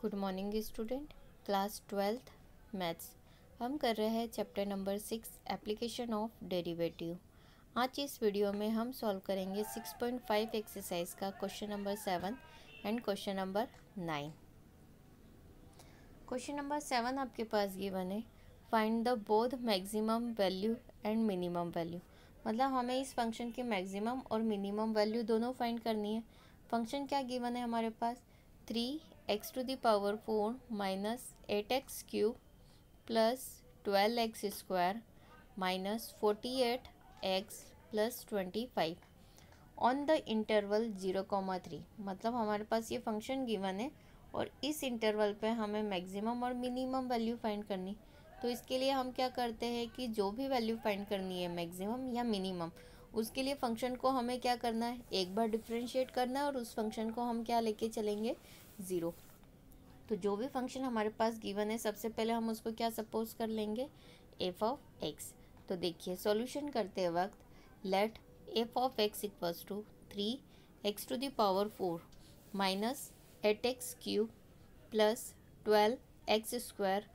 Good morning student class twelfth maths हम कर रहे हैं chapter number six application of derivative आज इस वीडियो में हम सॉल्व करेंगे सिक्स पॉइंट फाइव एक्सरसाइज का question number seven and question number nine question number seven आपके पास गिवन है find the both maximum value and minimum value मतलब हमें इस फंक्शन की मैक्सिमम और मिनिमम वैल्यू दोनों फाइंड करनी है फंक्शन क्या गिवन है हमारे पास three x to the power four minus eight x cube plus twelve x square minus forty eight x plus twenty five on the interval zero comma three मतलब हमारे पास ये फंक्शन गिवन है और इस इंटरवल पे हमें मैक्सिमम और मिनिमम वैल्यू फाइंड करनी तो इसके लिए हम क्या करते हैं कि जो भी वैल्यू फाइंड करनी है मैक्सिमम या मिनिमम उसके लिए फंक्शन को हमें क्या करना है एक बार डिफ्रेंशिएट करना है और उस फंक्शन को हम क्या लेके चलेंगे ज़ीरो तो जो भी फंक्शन हमारे पास गिवन है सबसे पहले हम उसको क्या सपोज कर लेंगे एफ ऑफ एक्स तो देखिए सॉल्यूशन करते वक्त let f of x equals to three x to the power four minus eight x cube plus twelve x square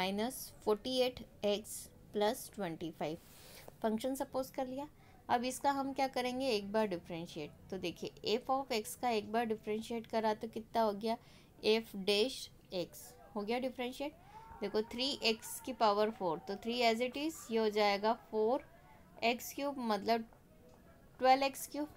minus forty eight x plus twenty five function suppose कर लिया अब इसका हम क्या करेंगे एक बार डिफ्रेंशिएट तो देखिए एफ ऑफ एक्स का एक बार डिफ्रेंशिएट करा तो कितना हो गया एफ डैश एक्स हो गया डिफ्रेंशिएट देखो थ्री एक्स की पावर फोर तो थ्री एज इट इज़ ये हो जाएगा फोर एक्स क्यूब मतलब twelve x cube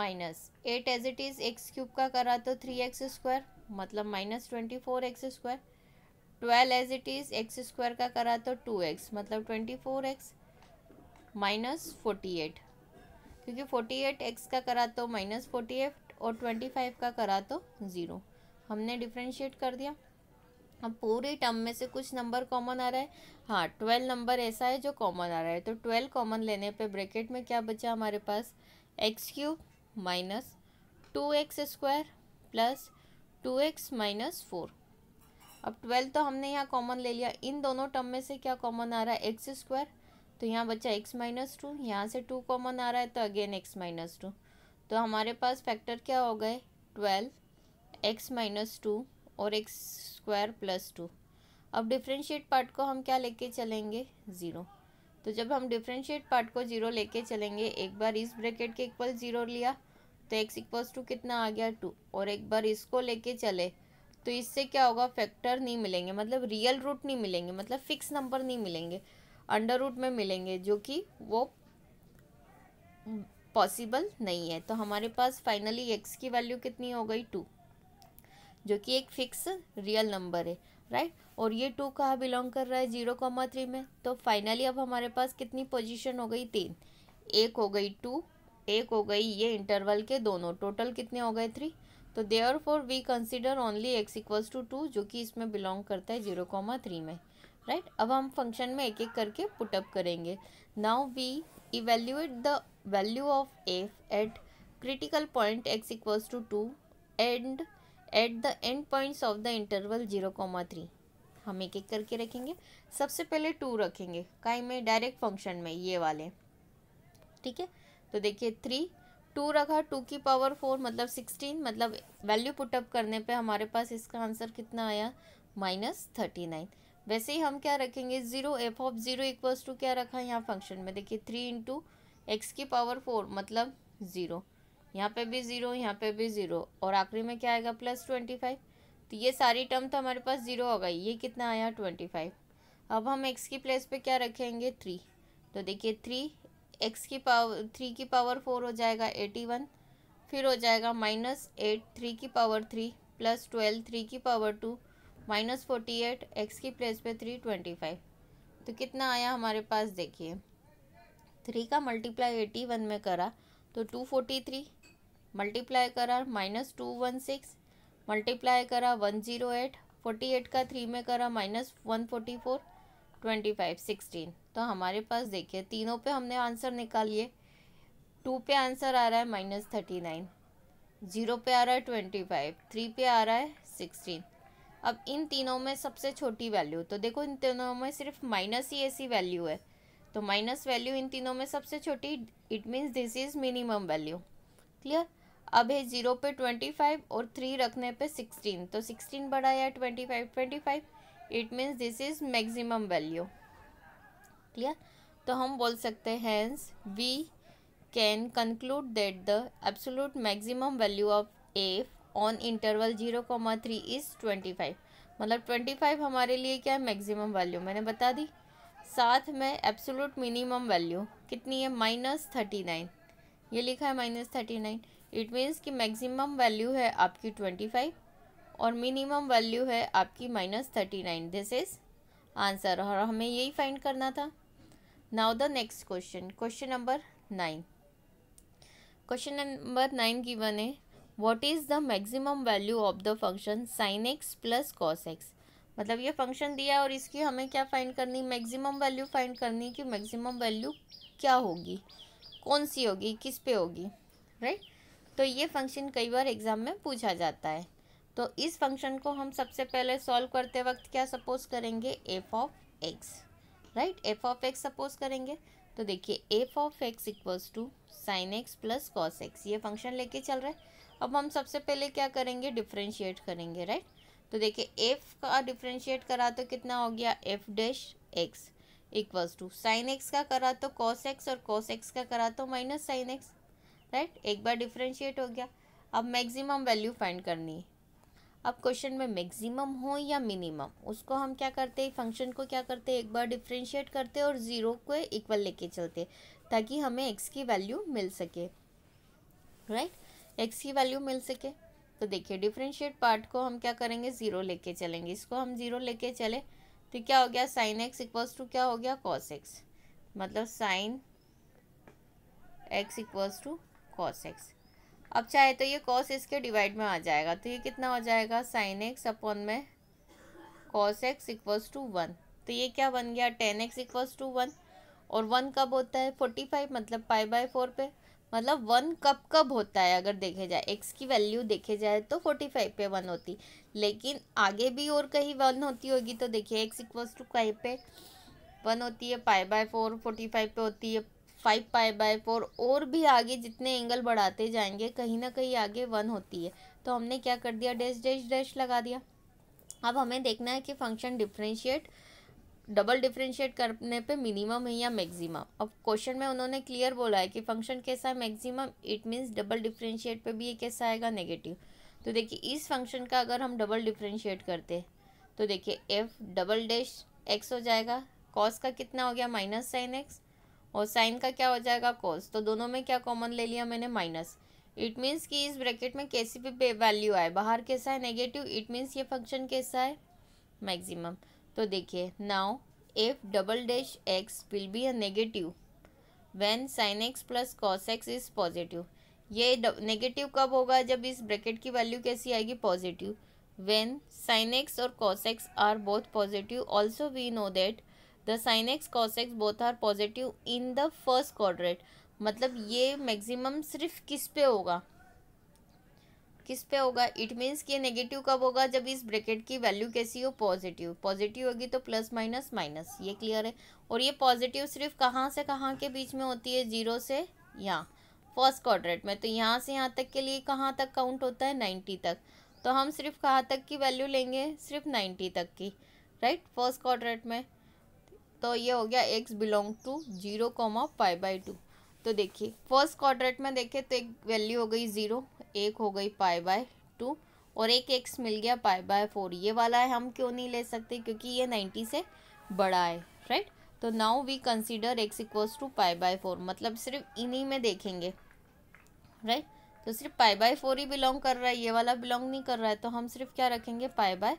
minus eight as it is x cube का करा तो थ्री एक्स स्क्वायर मतलब minus twenty four x square twelve as it is x square का करा तो टू एक्स मतलब twenty four x minus forty eight क्योंकि forty eight x का करा तो माइनस फोर्टी एट और ट्वेंटी फाइव का करा तो ज़ीरो हमने डिफ्रेंशिएट कर दिया अब पूरे टर्म में से कुछ नंबर कॉमन आ रहा है हाँ ट्वेल्व नंबर ऐसा है जो कॉमन आ रहा है तो ट्वेल्व कॉमन लेने पे ब्रैकेट में क्या बचा हमारे पास x cube minus two x square plus two x minus four अब ट्वेल्व तो हमने यहाँ कॉमन ले लिया इन दोनों टर्म में से क्या कॉमन आ रहा है एक्स स्क्वायर तो यहाँ बच्चा एक्स माइनस टू यहाँ से टू कॉमन आ रहा है तो अगेन एक्स माइनस टू तो हमारे पास फैक्टर क्या हो गए ट्वेल्व एक्स माइनस टू और एक्स स्क्वायर प्लस टू अब डिफ्रेंशिएट पार्ट को हम क्या लेके चलेंगे ज़ीरो तो जब हम डिफ्रेंशिएट पार्ट को ज़ीरो लेके चलेंगे एक बार इस ब्रैकेट के इक्वल ज़ीरो लिया तो एक्स इक्वल्स टू कितना आ गया टू और एक बार इसको लेके चले तो इससे क्या होगा फैक्टर नहीं मिलेंगे मतलब रियल रूट नहीं मिलेंगे मतलब फ़िक्स नंबर नहीं मिलेंगे अंडर रूट में मिलेंगे जो कि वो पॉसिबल नहीं है तो हमारे पास फाइनली एक्स की वैल्यू कितनी हो गई टू जो कि एक फिक्स रियल नंबर है राइट और ये टू कहाँ बिलोंग कर रहा है जीरो कॉमा थ्री में तो फाइनली अब हमारे पास कितनी पोजीशन हो गई तीन एक हो गई टू एक हो गई ये इंटरवल के दोनों टोटल कितने हो गए थ्री तो therefore we consider only x equals to two जो कि इसमें बिलोंग करता है जीरो कॉमा थ्री में राइट अब हम फंक्शन में एक एक करके पुटअप करेंगे now we evaluate the value of f at critical point x equals to two and at the end points of the interval zero comma three हम एक एक करके रखेंगे सबसे पहले टू रखेंगे काई में डायरेक्ट फंक्शन में ये वाले ठीक है तो देखिए थ्री टू रखा टू की पावर फोर मतलब सिक्सटीन मतलब वैल्यू पुटअप करने पे हमारे पास इसका आंसर कितना आया माइनस थर्टी नाइन वैसे ही हम क्या रखेंगे zero f of zero equals to क्या रखा है यहाँ फंक्शन में देखिए थ्री इंटू एक्स की पावर फोर मतलब ज़ीरो यहाँ पे भी ज़ीरो यहाँ पे भी ज़ीरो और आखिरी में क्या आएगा प्लस ट्वेंटी फाइव तो ये सारी टर्म तो हमारे पास ज़ीरो हो गई ये कितना आया ट्वेंटी फाइव अब हम एक्स की प्लेस पे क्या रखेंगे थ्री तो देखिए थ्री एक्स की पावर थ्री की पावर फोर हो जाएगा एटी वन फिर हो जाएगा माइनस एट थ्री की power three plus twelve three की power two minus forty eight x की प्लेस पे थ्री ट्वेंटी फाइव तो कितना आया हमारे पास देखिए थ्री का मल्टीप्लाई एटी वन में करा तो टू फोर्टी थ्री मल्टीप्लाई करा minus two one six multiply करा one zero eight forty eight का थ्री में करा minus one forty four twenty five sixteen तो हमारे पास देखिए तीनों पे हमने आंसर निकालिए टू पे आंसर आ रहा है माइनस थर्टी नाइन ज़ीरो पे आ रहा है ट्वेंटी फाइव थ्री पे आ रहा है सिक्सटीन अब इन तीनों में सबसे छोटी वैल्यू तो देखो इन तीनों में सिर्फ माइनस ही ऐसी वैल्यू है तो माइनस वैल्यू इन तीनों में सबसे छोटी it means this is minimum value clear अब है जीरो पे ट्वेंटी फाइव और थ्री रखने पे सिक्सटीन तो सिक्सटीन बढ़ाया twenty five twenty five it means this is maximum value clear तो हम बोल सकते हैं we can conclude that the absolute maximum value of f on interval zero comma three is twenty five मतलब twenty five हमारे लिए क्या है मैक्सिमम वैल्यू मैंने बता दी साथ में एब्सोलूट मिनिमम वैल्यू कितनी है माइनस थर्टी नाइन ये लिखा है minus thirty nine it means कि मैक्सिमम वैल्यू है आपकी ट्वेंटी फाइव और मिनिमम वैल्यू है आपकी minus thirty nine this is answer और हमें यही फाइंड करना था now the next question question number nine question number nine one है what is the maximum value of the function sine x plus cos x मतलब ये function दिया और इसकी हमें क्या फाइंड करनी मैक्सिमम वैल्यू फाइंड करनी कि मैक्सिमम वैल्यू क्या होगी कौन सी होगी किस पे होगी राइट तो ये फंक्शन कई बार एग्ज़ाम में पूछा जाता है तो इस फंक्शन को हम सबसे पहले सॉल्व करते वक्त क्या सपोज करेंगे f of x right f of x suppose करेंगे तो देखिए f of x equals to sine x plus cos x ये फंक्शन लेके चल रहा है अब हम सबसे पहले क्या करेंगे डिफ्रेंशिएट करेंगे राइट तो देखिए एफ का डिफ्रेंशिएट करा तो कितना हो गया f dash x equals to sine x का करा तो कॉस एक्स और कॉस एक्स का करा तो माइनस साइन एक्स राइट एक बार डिफ्रेंशिएट हो गया अब मैक्सिमम वैल्यू फाइंड करनी है अब क्वेश्चन में मैक्सिमम हो या मिनिमम उसको हम क्या करते हैं फंक्शन को क्या करते हैं एक बार डिफ्रेंशिएट करते हैं और ज़ीरो को इक्वल लेके चलते ताकि हमें एक्स की वैल्यू मिल सके राइट right? एक्स की वैल्यू मिल सके तो देखिए डिफ्रेंशिएट पार्ट को हम क्या करेंगे ज़ीरो लेके चलेंगे इसको हम ज़ीरो लेके चले तो क्या हो गया साइन एक्स इक्वल्स टू क्या हो गया कॉस एक्स मतलब sine x equals to cos x अब चाहे तो ये कॉस इसके डिवाइड में आ जाएगा तो ये कितना हो जाएगा साइन एक्स अपॉन में cos x equals to one तो ये क्या बन गया tan x equals to one और वन कब होता है फोर्टी फाइव मतलब पाई बाई फोर पे मतलब वन कब कब होता है अगर देखे जाए एक्स की वैल्यू देखे जाए तो फोर्टी फाइव पे वन होती लेकिन आगे भी और कहीं वन होती होगी तो देखिए एक्स इक्वल्स टू फाइव पे वन होती है five by four forty five पे होती है फाइव पाई बाय फोर और भी आगे जितने एंगल बढ़ाते जाएंगे कहीं ना कहीं आगे वन होती है तो हमने क्या कर दिया डैश डैश डैश लगा दिया अब हमें देखना है कि फंक्शन डिफ्रेंशिएट डबल डिफ्रेंशिएट करने पे मिनिमम है या मैक्सिमम अब क्वेश्चन में उन्होंने क्लियर बोला है कि फंक्शन कैसा है maximum it means double differentiate पे भी ये कैसा आएगा नेगेटिव तो देखिए इस फंक्शन का अगर हम डबल डिफ्रेंशिएट करते तो देखिए एफ डबल डैश एक्स हो जाएगा कॉस का कितना हो गया माइनस साइन एक्स और साइन का क्या हो जाएगा कॉस तो दोनों में क्या कॉमन ले लिया मैंने माइनस इट मीन्स कि इस ब्रैकेट में कैसी भी वैल्यू आए बाहर कैसा है नेगेटिव इट मीन्स ये फंक्शन कैसा है मैक्सिमम तो देखिए now if double dash x will be a negative when sine x plus cos x is positive ये नेगेटिव कब होगा जब इस ब्रैकेट की वैल्यू कैसी आएगी पॉजिटिव व्हेन साइन एक्स और cos x are both positive also we know that the sine x cos x both are positive in the first quadrant मतलब ये मैक्सिमम सिर्फ किस पे होगा किस पे होगा इट मीन्स कि नेगेटिव कब होगा जब इस ब्रैकेट की वैल्यू कैसी हो पॉजिटिव पॉजिटिव होगी तो प्लस माइनस माइनस ये क्लियर है और ये पॉजिटिव सिर्फ कहाँ से कहाँ के बीच में होती है जीरो से यहाँ फर्स्ट क्वाड्रेट में तो यहाँ से यहाँ तक के लिए कहाँ तक काउंट होता है नाइन्टी तक तो हम सिर्फ कहाँ तक की वैल्यू लेंगे सिर्फ नाइन्टी तक की राइट फर्स्ट क्वाड्रेट में तो ये हो गया x belong to zero comma five by two तो देखिए फर्स्ट क्वाड्रेट में देखें तो एक वैल्यू हो गई ज़ीरो एक हो गई पाए बाय टू और एक एक्स मिल गया पाए बाय फोर ये वाला है हम क्यों नहीं ले सकते क्योंकि ये नाइन्टी से बड़ा है राइट तो now we consider x equals to pi by four मतलब सिर्फ इन्हीं में देखेंगे राइट तो सिर्फ पाए बाय फोर ही बिलोंग कर रहा है ये वाला बिलोंग नहीं कर रहा है तो हम सिर्फ क्या रखेंगे पाए बाय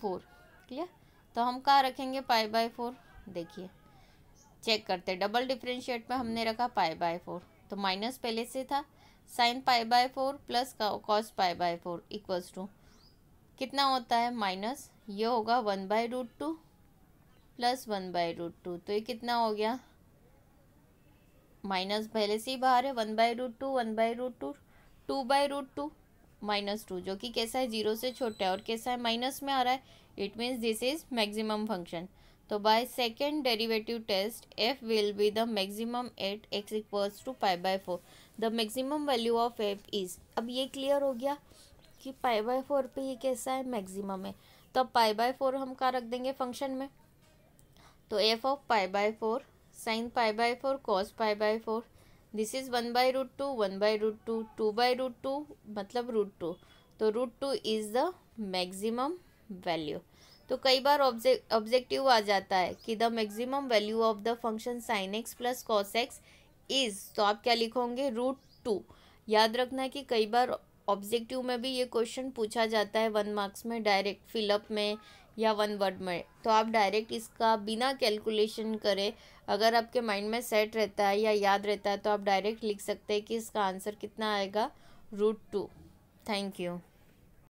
फोर क्लियर तो हम कहाँ रखेंगे पाए बाय फोर देखिए चेक करते डबल डिफ्रेंशिएट में हमने रखा पाए बाय फोर तो माइनस पहले से था sine pi by four plus का cos pi by four equals to कितना होता है माइनस ये होगा one by root two plus one by root two तो ये कितना हो गया माइनस पहले से ही बाहर है one by root two one by root two two by root two minus two जो कि कैसा है जीरो से छोटा है और कैसा है माइनस में आ रहा है it means this is maximum function तो by second derivative test f will be the maximum at x equals to pi by four the maximum value of f is अब ये क्लियर हो गया कि पाई बाय फोर पर ये कैसा है मैक्सिमम है तो अब पाई बाय फोर हम कहाँ रख देंगे फंक्शन में तो f of pi by four sine pi by four cos pi by four this is one by root two one by root two two by root two मतलब रूट टू तो root two is the maximum value तो कई बार objective आ जाता है कि the maximum value of the function sine x plus cos x is तो आप क्या लिखोगे रूट टू याद रखना है कि कई बार ऑब्जेक्टिव में भी ये क्वेश्चन पूछा जाता है वन मार्क्स में डायरेक्ट फिलअप में या वन वर्ड में तो आप डायरेक्ट इसका बिना कैलकुलेशन करें अगर आपके माइंड में सेट रहता है या याद रहता है तो आप डायरेक्ट लिख सकते हैं कि इसका आंसर कितना आएगा रूट टू थैंक यू